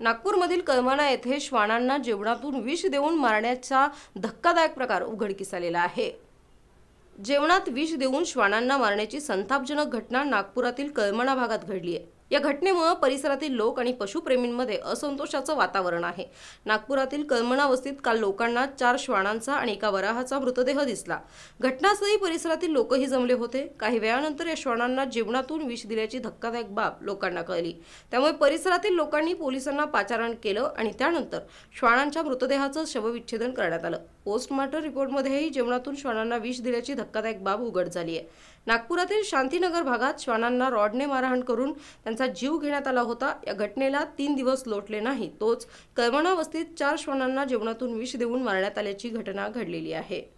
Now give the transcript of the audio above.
नागपूरमधील कळमाना येथे श्वानांना जेवणातून विष देऊन मारण्याचा धक्कादायक प्रकार उघडकीस आलेला आहे जेवणात विष देऊन श्वानांना मारण्याची संतापजनक घटना नागपुरातील कळमणा भागात घडली आहे या घटनेमुळे परिसरातील लोक आणि पशुप्रेमींमध्ये असंतोषाचं वातावरण आहे नागपुरातील वस्तीत काल लोकांना चार श्वानांचा आणि एका वराहाचा मृतदेह दिसला घटनास्थळी परिसरातील लोकही जमले होते काही वेळानंतर या श्वाणांना जीवनातून विष दिल्याची धक्कादायक बाब लोकांना कळली त्यामुळे परिसरातील लोकांनी पोलिसांना पाचारण केलं आणि त्यानंतर श्वानांच्या मृतदेहाचं शवविच्छेदन करण्यात आलं पोस्टमॉर्टम रिपोर्टमध्येही जेवणातून श्वानांना विष दिल्याची धक्कादायक बाब उघड झाली आहे नागपुरातील शांतीनगर भागात श्वानांना रॉडने मारहाण करून यांचा जीव घेण्यात आला होता या घटनेला तीन दिवस लोटले नाही तोच कर्मणावस्थेत चार श्वानांना जेवणातून विष देऊन मारण्यात आल्याची घटना घडलेली आहे